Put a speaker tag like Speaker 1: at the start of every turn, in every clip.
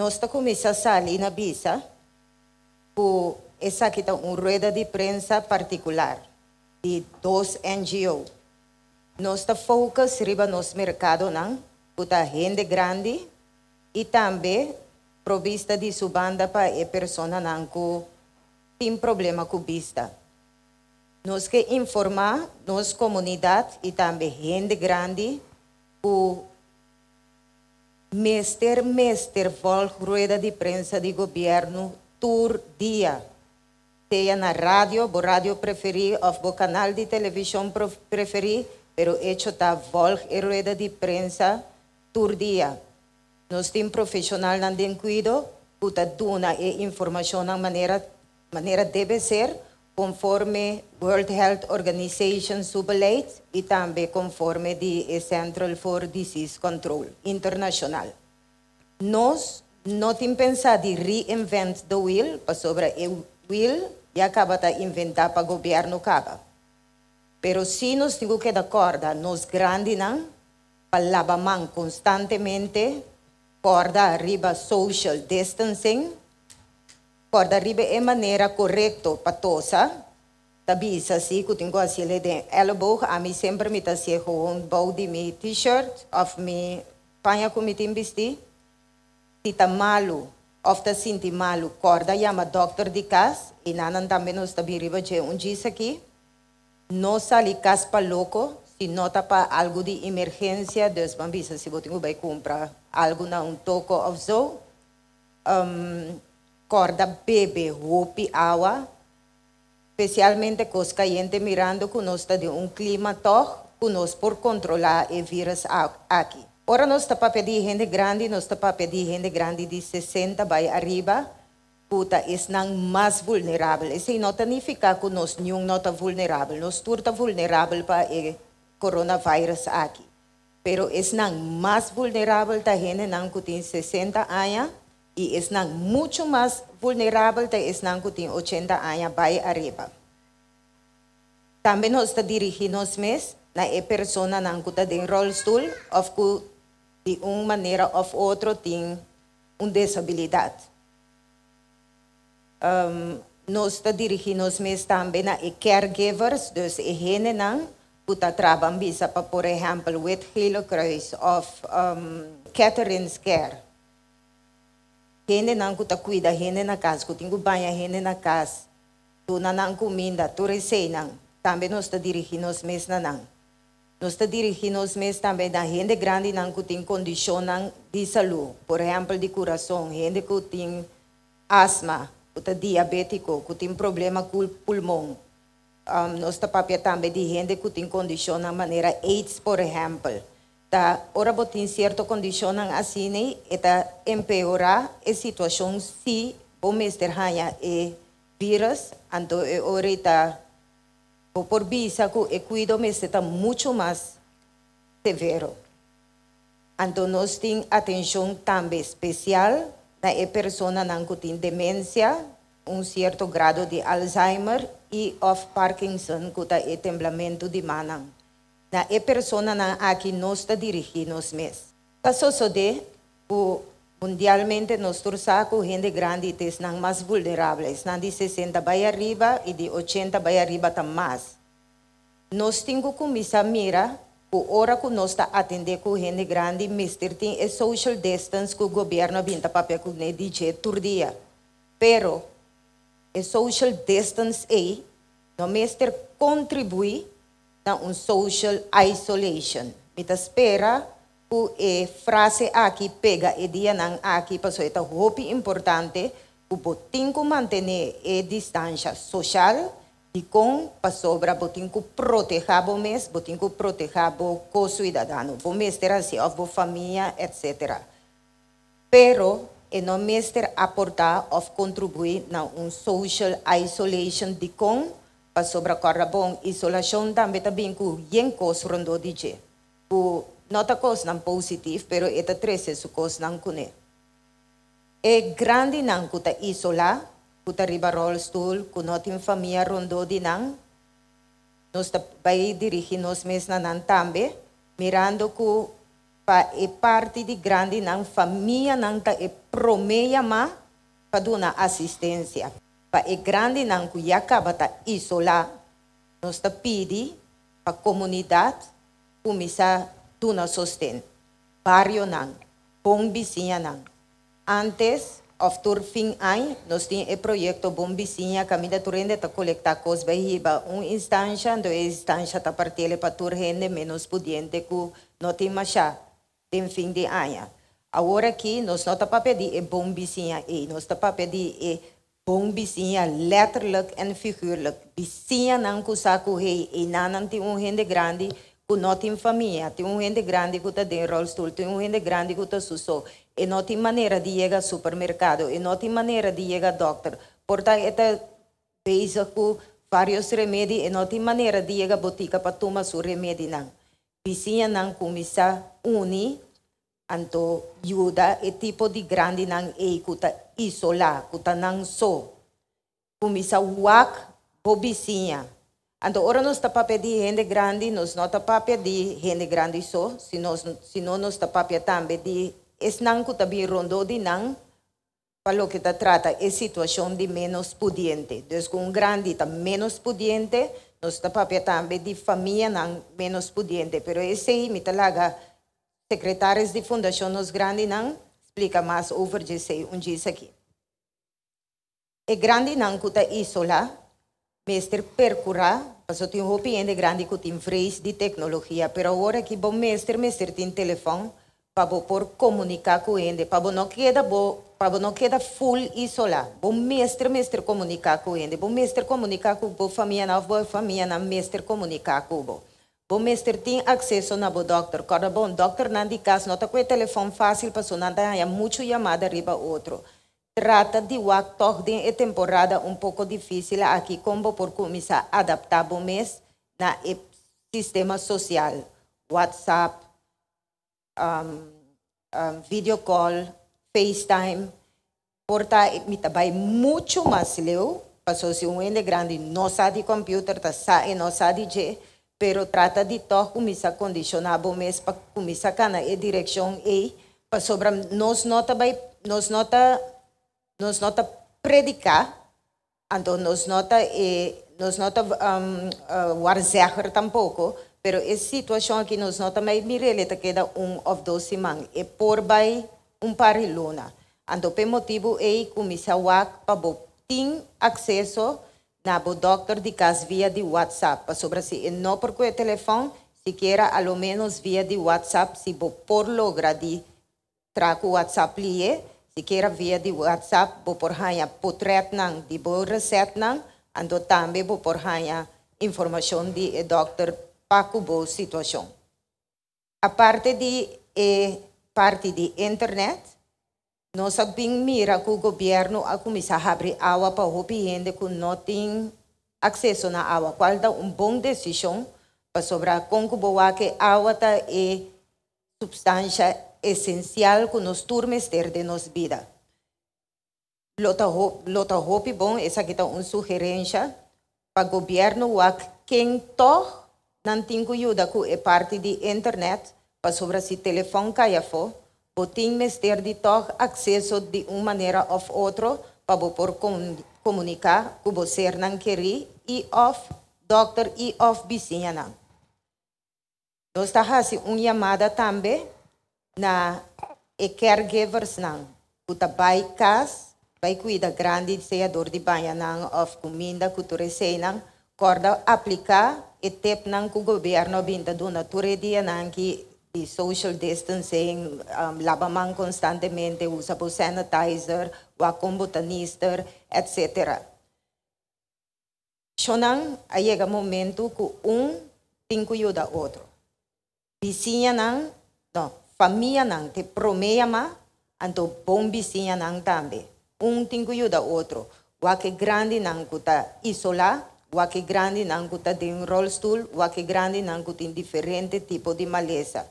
Speaker 1: Nós começamos a sair na visa com essa aqui tá uma roda de prensa particular de dois NGO. Nós tá focus riba nos mercado não, puta gente grande e também provista de subanda para a pessoa não que tem problema com vista. Nós que informar nossa comunidade e também gente grande o Mester, Mester, vol rueda de prensa de governo tur dia. Teia na rádio, bo rádio preferi, of bo canal de televisão preferi, pero hecho ta vol rueda de prensa tur dia. Nos tem profissional nan den cuido, puta duna e informação na maneira, maneira deve ser, conforme World Health Organization Sublate y también conforme de Central for Disease Control Internacional. Nos no tenemos pensado reinvent the wheel, para sobre eu wheel y acaba de inventar para el gobierno. Pero sí nos digo que de nos nos palabra man constantemente, corda arriba social distancing, por ribe é maneira correta patosa tabisa si kuting ko si leden elbow ami sempre mi ta si hon body mi t-shirt of mi panya ko mi tim bisti ti malu of ta sinti malu corda yama doctor de cas e nanan também nos tabiriba je um diz aqui não sali cas pa louco se nota pa algo de emergência dos bambisa se botingo vai comprar algo na um toco of zo um, corda bebe hopi agua, especialmente cos cayente mirando con nos de un clima toch, que nos por controlar el virus aquí. Ora nos está para pedir gente grande, nos está para pedir gente grande de 60 by arriba, puta es nan más vulnerable. Ese no tanifica con nos nyung no está vulnerable, nos turta vulnerable para el coronavirus aquí. Pero es nan más vulnerable ta gente nang kutin 60 años, y están mucho más vulnerable de están que tienen 80 años para arriba. También nos está dirigimos mes la e persona na ang kuta din rollstool of ku di un manera of otro ting un disabilidad. Um, nos ta dirigimos mes también a e caregivers, dus e hene nang kuta trabang bisa pa, por ejemplo, with Hilo Cruz of um, Catherine's Care. Hene na angku takuida, hene na kas, kutingu banha, hene na kas. Tu na nang kuminda, tu nang. tambe nos ta dirigindo nós mesmos na nang. Nos ta dirigindo nós mesmos também da gente grande na que tem condição nang de saúde. Por exemplo, di coração, gente que tem asma, que está diabético, que tem problema com pulmon. pulmão. Um, nós está papia tambe di gente que tem condição manera AIDS, por exemplo. ta ora botin cierto condicionan ni eta empeora e situación si o mister haya e virus anto e o por visa ku e cuido mucho más severo. Anto nos tin atención también especial na e persona nan tin demencia, un cierto grado de Alzheimer y of Parkinson kuta e temblamento de manang. na e persona na que nós está dirigimos mes. Caso só de o mundialmente nós torçaco gente grande e tes mais vulneráveis, na de 60 vai arriba e de 80 vai arriba tam tá mais. Nós temos com missa mira o hora que nós está atender com gente grande, mister tem e é social distance que o governo vinta papel com ne DJ turdia. Pero e é social distance aí, no mister contribui um social isolation. Mitas espera o e frase aqui pega e dia nang aqui passou ita hopi importante o botin ko mantener e distância social e com pasobra botin proteja protejabo mes botin ko protejabo co cidadano bo mester assim of bo família etc pero e no mester aportar of contribuir na um social isolation de com sobra corabong isolasyon también también cos dije. nota cos positive pero tres es su cos kune. E grande nang kuta isola, kuta roll stool, notin familia rondo nan Nos nos mes na tambe mirando ku pa e parte di grande nan familia nang ta e promeya ma duna asistencia. grande nang Cuyacaba ta isola nos ta pidi pa comunidad kumisa tuna sosten barrio nang bombisinya nang antes of tur fin ay nos tin e proyecto bombisinya camida turende ta colecta cos behiba un instancia do instancia ta partiele pa tur gente menos pudiente ku notin masha tem fim de anha. Agora aqui, nós não estamos para pedir é bom vizinha, e nós estamos para pedir é bom bisinha letterlijk e figuurlijk. Bisinha nan kusaku rei e não tem um rende grande que não tem família, tem um rende grande que está dentro rolstool, tem um rende grande que está suso. E não tem maneira de ir ao supermercado, e não tem maneira de ir ao doctor. Portanto, está bezig com vários remédios e não tem maneira de ir à botica para tomar seu remédio. Não. Vizinha não começa a unir anto Yuda e tipo di grandi nang ei kuta isola kuta nang so kumisa wak bobisinya anto ora nos tapapia di gente grande nos no tapapia di gente grande so sino sino nos tapapia tambe di es nang kuta bi rondo di nang palo kita trata es situación di menos pudiente des con grande ta menos pudiente nos tapapia tambe di famiglia nang menos pudiente pero ese mi talaga secretários de fundação nos grande não explica mais sobre disse um dia aqui. E grande não cuta isola, mestre percura, passou de um de grande que tem fris de tecnologia, pero agora que bom mestre, mestre tem telefone para por comunicar com ele, para não queda bo para não queda full isola. Bom mestre, mestre comunicar com ele, bom mestre comunicar com boa família, não boa família, não mestre comunicar com boa. O mestre tem acesso na bo doctor. Corda bom, doctor Nandi Cas, nota com telefone fácil para sonanda é muito chamada riba outro. Trata de wak de temporada um pouco difícil aqui como por começar a adaptar o mês na sistema social. WhatsApp, um, um, video call, FaceTime. Porta me trabalha muito mais leu. Passou-se um grande, não sabe de computador, tá, não sabe de pero trata de toh kumisa condicionado mes pa kumisa cana e direção e para sobra nos nota vai nos nota nos nota predicar ando nos nota e nos nota um, uh, warzeger tampouco pero essa é situação aqui nos nota mai mireleta queda um of dois semang e por vai um par luna então pe motivo e kumisa wak pa bo tin acesso Nabo doctor de cas via de WhatsApp. Sobre si assim, não por que telefone, siquiera a lo menos via de WhatsApp, si bo por logra de traco WhatsApp lie, siquiera via de WhatsApp, bo por haya potret nang, de bo recet nang, ando tambe bo por haya informação de eh, doctor Paco bo situação. A parte de eh, parte de internet, No habíamos mira que el gobierno ha comenzado a abrir agua para los gente que no tienen acceso a la agua. ¿Cuál da una buena decisión para sobre cómo que agua es e sustancia esencial para nos turmes de nos vida? Lota hopi bon esa que una sugerencia para el gobierno que no tiene ayuda ku es parte de internet para sobra si teléfono que ya Putin mester de toch accesso de uma maneira ou outra para por comunicar que você não queria e of doctor e of vizinha não. Nós está fazendo uma chamada também na e caregivers não. Que vai cas, vai cuidar grande ceador de banha não, of comida, cultura e não, corda aplicar e tempo não que o governo vinda do natura dia não que the social distancing, um, mão constantemente, o sanitizer, o botanista, etc. Shonan, aí chega momento que um tem que ajudar o outro. Vizinha não, não, família não, te promema, então bom vizinha não também. Um tem que ajudar o outro. O que grande não está isolado, o que grande não está de um rollstool, o que grande não está em diferente tipo de maleza.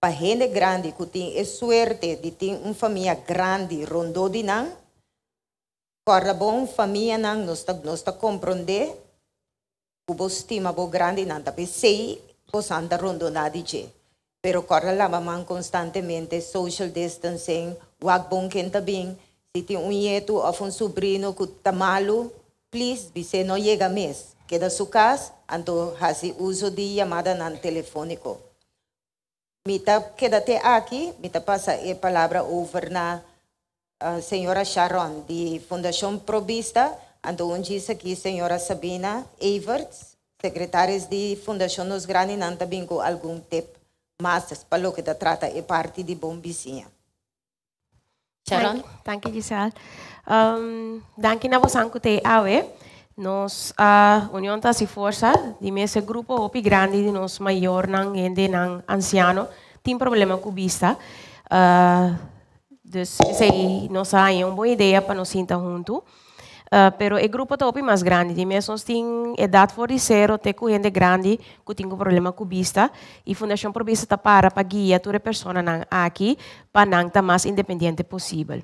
Speaker 1: para gente grande que tiene suerte de tener una familia grande rondó de nan, para bon familia nan nos está nos está comprende, que vos estima vos grande nan tapi sei vos anda rondó nadie pero corre la mamá constantemente social distancing wag bon quem também si tiene un nieto o un sobrino que está malo please dice no llega mes queda su casa ando hace uso de llamada nan telefónico Mita, quédate aqui. Mita passa a eh, palavra over na uh, ah, senhora Sharon, de Fundação Provista, onde diz aqui senhora Sabina Everts, secretárias de Fundação Nos Grani, não também com algum tempo. Mas, pelo que trata, é parte de bom vizinha. Sharon?
Speaker 2: Danke, Giselle. Um, you, na você, Awe nos a uh, União Tasi Força, de esse grupo opi grande de nos maior nan ende nan anciano, tem problema cubista vista. Uh, dus sei nos uma boa ideia para nos sentar junto. Uh, pero o grupo tá opi mais grande, de nós tem idade fora de zero, tem com gente grande que tem problema cubista vista e Fundação Pro Vista para para guiar toda pessoa nan aqui para nan mais independente possível.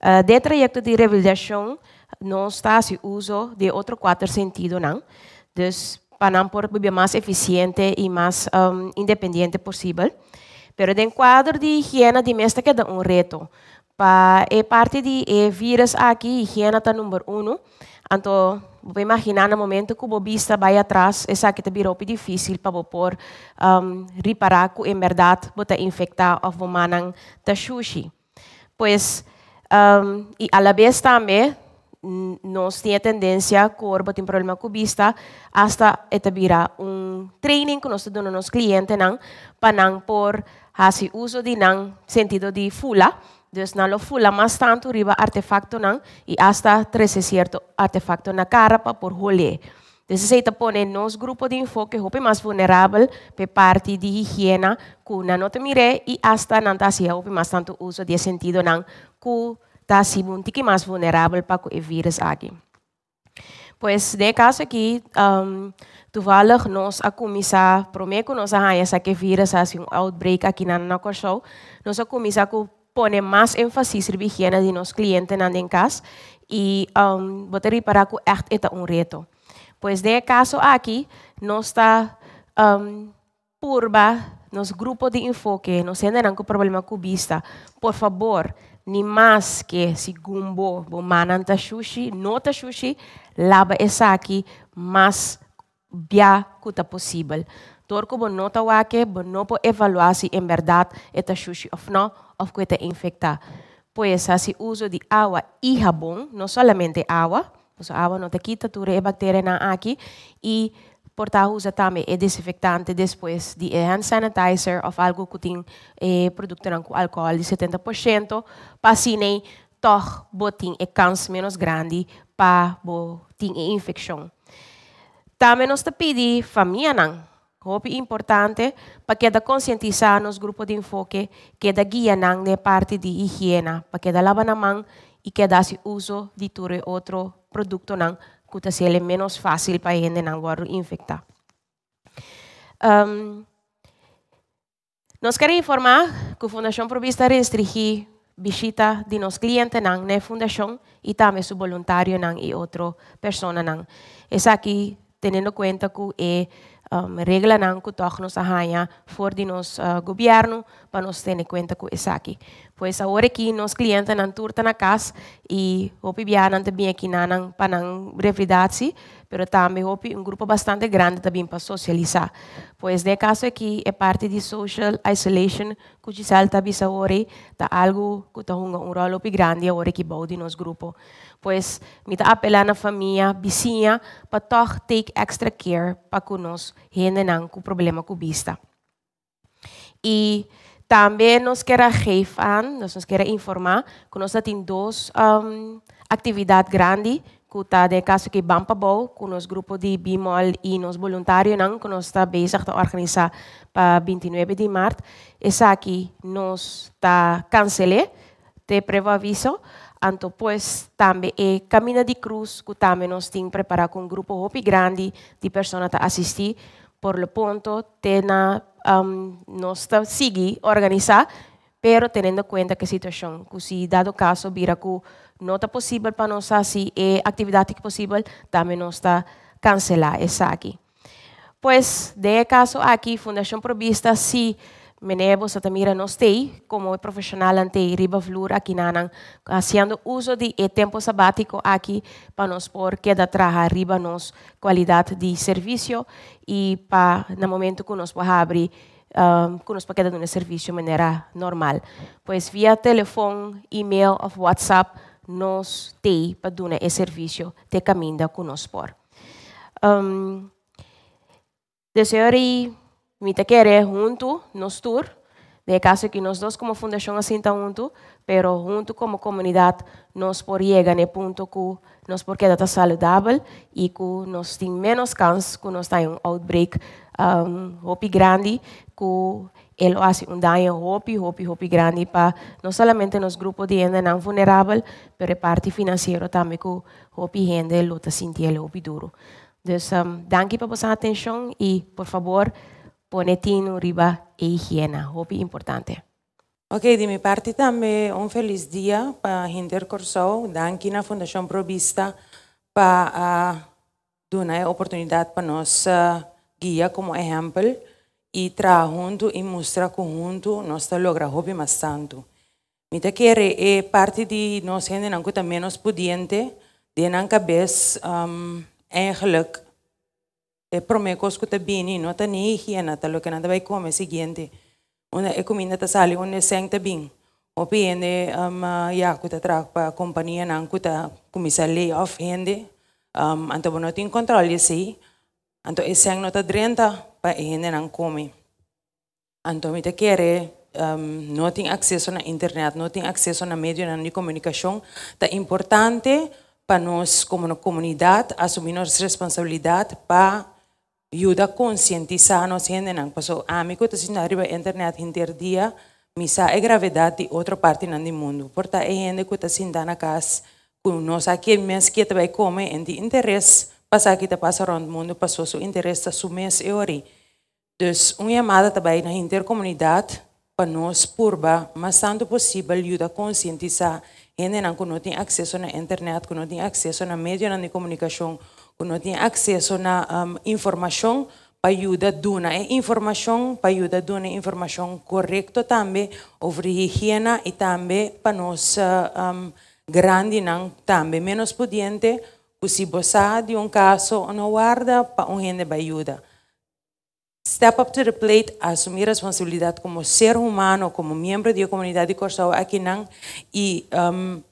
Speaker 2: Uh, ah, de trajeto de revalidação, no está su uso de otro cuatro sentido ¿no? Entonces, para por más más eficiente y más um, independiente posible. Pero el cuadro de higiene de que este queda un reto. Para e parte de e virus aquí, higiene está número uno. Entonces, vou imaginar un momento que vos vista vaya atrás, es que te difícil para por um, reparar que en verdad te infectar o vos manan de sushi. Pues, um, y a la vez también, Mm, nos tiene tendencia a problema cubista, hasta etabira un training con nosotros unos cliente, clientes para que por así uso de sentido de fula, entonces no lo fula más tanto riba artefacto y Y hasta 13 cierto artefacto na cara para por rolê. Entonces se te pone en los grupo de enfoque hope más vulnerable pe parte de higiene que no te mire y hasta no te más tanto uso de sentido nan cu está así un um poco más vulnerable para el virus aquí. Pues de caso aquí, um, tu toevallig nos a comisa, promé que nos haya el virus sido un outbreak aquí en la show, nos a comisa que pone más énfasis en em la higiene de nuestros clientes en casa y e, um, para que es un um reto. Pues de caso aquí, nos está purba, nos grupo de enfoque, nos generan un problema cubista. Por favor, ni más que si gumbo bomanan tashushi, no tashushi, laba esaki más bia kuta posible. Torco bo no wake, bo no po evaluar si en verdad é tashushi of no, of si te infecta. Pues así uso de agua y jabón, no solamente agua, pues agua no te quita, tu re bacteria na aquí, y porta-usa também é desinfectante depois de eh, hand sanitizer ou algo que tem eh, produto com álcool de 70%, para assim tor botin é câncer menos grande para botin é e infecção. Também nos pedi família não. Hope importante para que é da conscientizar nos grupo de enfoque que é da guia não de parte de higiene, para que da lava na mão e que da se uso de todo outro produto não si es menos fácil para gente que infectar. Um, nos queremos informar que la Fundación Provista restringir visita de los clientes en la fundación y también sus voluntarios y otras persona Es aquí teniendo en cuenta que um, regla nanku todo nos ahanha for di nos uh, para nos tener cuenta con com isso aqui. Pues hora que nos clientes não turta na casa y hopi bia ante bien aquí não para não refridasse, pero también hopi un grupo bastante grande também para socializar. Pues de caso aquí que parte de social isolation que se está bisa hora, ta algo que tá un rol hopi grande a hora que bau nos grupo pues me la familia a la vecina, para toch take extra care para que nos não que problema cubistas y Y nos quer nos quiere informar que tenemos dos actividades um, atividades grandes kuta de caso que Bampa Bow con nos grupo de BIMOL y los voluntarios que nos está bezig para el 29 de marzo, es aquí nos está cancelé, te prevo aviso, anto pues también eh, Camino de Cruz, que también nos está preparado un un grupo más grande de personas para asistir, Por lo tanto tena, um, sigue seguir, organizar, pero teniendo en cuenta que situación, que si dado caso, vira no está posible para nosotros, si es actividad posible, también nos está cancela esa aquí. Pues, de caso aquí, Fundación Provista, si... Menebo Satamira não stay como é profissional ante flur aqui nan fazendo uso de eh, tempo sabático aqui para nós por que da traja riba nos qualidade de serviço e para no momento que nós para abrir um, ah, que nós para um serviço de maneira normal. Pois via telefone, e-mail ou WhatsApp nós tem para dar esse serviço de caminho nos por. Um, ah, Desejo Mi te quiere junto, nos tour, de caso que dos como Fundación Asinta junto, pero junto como comunidad nos por llegar a punto que nos por queda saludable y que nos sin menos chance que nos un outbreak um, hopi grande que él hace un daño hopi, hopi, hopi grande para no solamente los grupos de gente no vulnerable, pero parte financiera también que hopi gente lo está sintiendo hopi duro. Entonces, um, gracias por vuestra atención y por favor, boletim, riba e higiene. Hobby importante.
Speaker 3: Ok, de minha parte também um feliz dia para a Hinder da daqui na Fundação Provista, para uh, dar a oportunidade para nós uh, eh, guia como exemplo e trazer e mostrar conjunto nós logra hobby mais tanto. Mita quere é eh, parte de nós gente que também nós pudiente, de não cabeça um, eigenlijk e que skulle bini no ta ni hiena ta lo que nada vai come siguiente una e eh, comina ta sali un seng bin o piene um ya ku um, ta pa compagnia nan ku ta comisa lay off hende um anto bono control si anto e no drenta pa hende nan come anto te quiere um, no tiene acceso a internet, no tiene acceso a medios de comunicación, es importante para nos como comunidad asumir responsabilidad para ajuda a conscientizarnos gente nan paso amigo to sin arriba internet hinter dia misa e gravidade de outra parte nan di mundo porta e gente que ta sin dana cas que nós aqui mês que vai comer em de interesse passar aqui ta passa rond mundo passou seu interesse a seu mês e ori dus uma chamada também na intercomunidade para nós purba mas tanto possível ajuda a conscientizar gente nan que não tem acesso na internet que não tem acesso na mídia na comunicação não tinha acesso na um, informação para ajuda duna e informação para ajuda duna informação correta também sobre higiene e também para nós uh, um, não também menos pudiente se você de um caso não guarda para um gente para ajuda Step up to the plate, assumir a responsabilidade como ser humano, como membro de uma comunidade Corsal aqui não e um,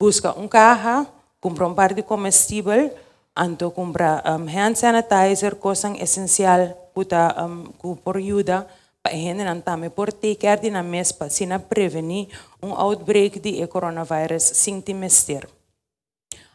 Speaker 3: busca um carro, compra um par de comestível anto comprar um, hand sanitizer, coisas essencial puta um, ku por ajuda para gente não tame por ticker de na mespa se na prevenir um outbreak de coronavírus sem timester.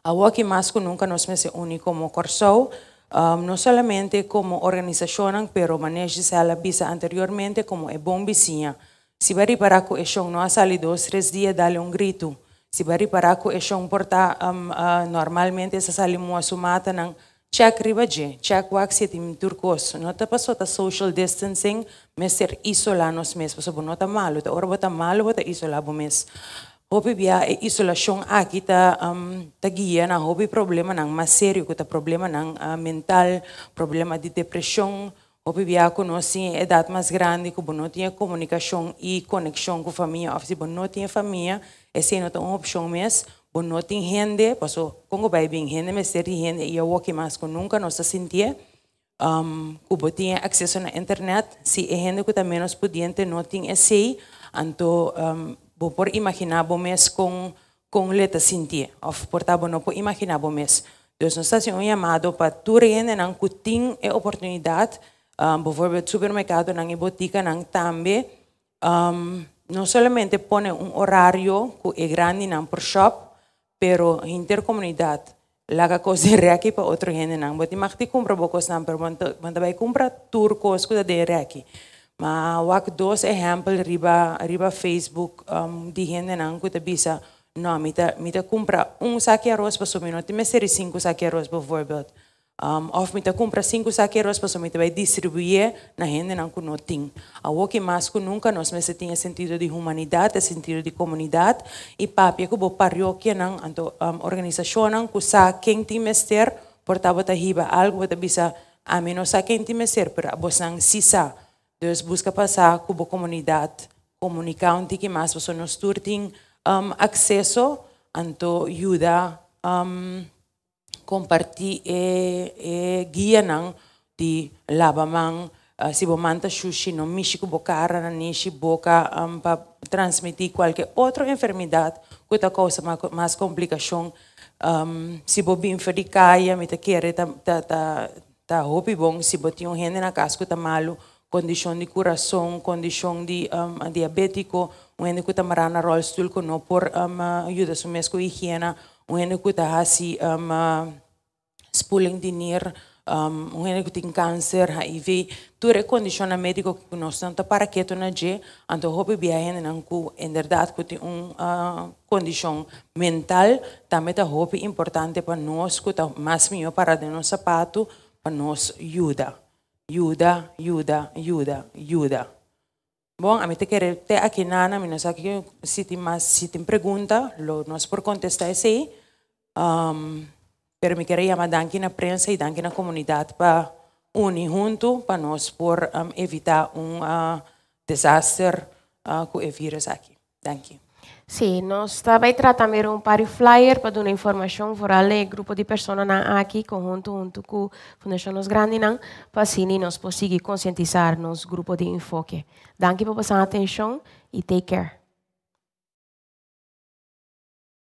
Speaker 3: A Waki Masco nunca nos mese une como corso, um, não somente como organização, pero manejo se ela anteriormente como é bom vizinha. Se vai reparar que o chão não ha salido três dias, dá-lhe um grito. si Bariparako e siyang porta um, uh, normalmente sa salimua sumata ng Чак рибаджи, чак ваксит им туркос, но та пасота social distancing, месер исола нос мес, пасобо нота мало, та орбота мало, malo, исола isolabo mes. Хоби бia e isolasyon aki ta um, tagiya na hobi problema ng mas seryo ko ta problema ng uh, mental, problema di depresyon, o Bibiaco não assim, é idade mais grande, como não tinha comunicação e conexão com a família, ou se não tinha família, esse é não tem uma opção mesmo, bom não tem gente passou com o bebê rende, mas ter rende e eu é aqui mais que nunca não se sentia, um, como tinha acesso na internet, se é gente que também nós podíamos não tinha esse, então um, vou por imaginar bom mês com com letra sentia, ou portava não por imaginar bom mês Deus nos está um chamado para tu rende não que tem a oportunidade Um, bijvoorbeeld supermercado en botica en tambe. Um, no solamente pone un horario que es eh, grande en por shop, pero intercomunidad. Laga de aquí para otro gente en Boti magti compra bocos nan, pero cuando a compra turcos que de reaki. Ma wak dos ejemplos riba riba Facebook um, di gente nang que te bisa. No, mita mita compra un saque arroz pa sumino, ti me seri cinco saque arroz bijvoorbeeld. Um, of mita compra cinco saqueiros para somente vai distribuir na gente não que não tem. A o que mais que nunca nós mesmo tinha sentido de humanidade, sentido de comunidade e papi que pariu que não, anto um, organização não que sa quem tem mester portava ta hiba algo ta bisa a mim não sa quem tem mester, pero vos não sisa. Deus busca passar com a comunidade, comunicar um que mais você nos turtem um, acesso, anto ajuda um, comparti e, e guia nan ti labaman uh, si bomanta shushi no mishi kubokara na nishi boca um, para transmitir qualquer outra enfermidade cuita coisa mais complicação um, se bobim fericaia me ta querer ta ta ta ta hopi bom se botinho rende na casco ta malo condição de coração, condição de um, diabético, um que está marando rollstool que não por um, ajuda a sua higiene, Um, unele cu ta hasi um, uh, spulling dinheiro um, um que tem cáncer, HIV, tudo condiciona médico que no santa para que tu não je, anto hope en não cu, em verdade que tem um uh, mental, também tá hope importante para pues no que tá mais para de un sapato, para nos yuda yuda yuda yuda yuda Bueno, a mí te querer te aquí nana, me no sabe que si tem si te tem pergunta, lo es por contestar esse Sí. Um, pero me queria chamar danke na prensa e danke na comunidade para unir junto, para nós por um, evitar um uh, ah, desastre uh, ah, com o vírus aqui. Danke. Sim, sí, nós também
Speaker 2: tratamos um par de flyer para dar informação para o grupo de pessoas aqui, conjunto junto com a Fundação Nos Grande, para assim nós possamos conscientizar nosso grupo de enfoque.
Speaker 1: Danke por passar atenção e take care.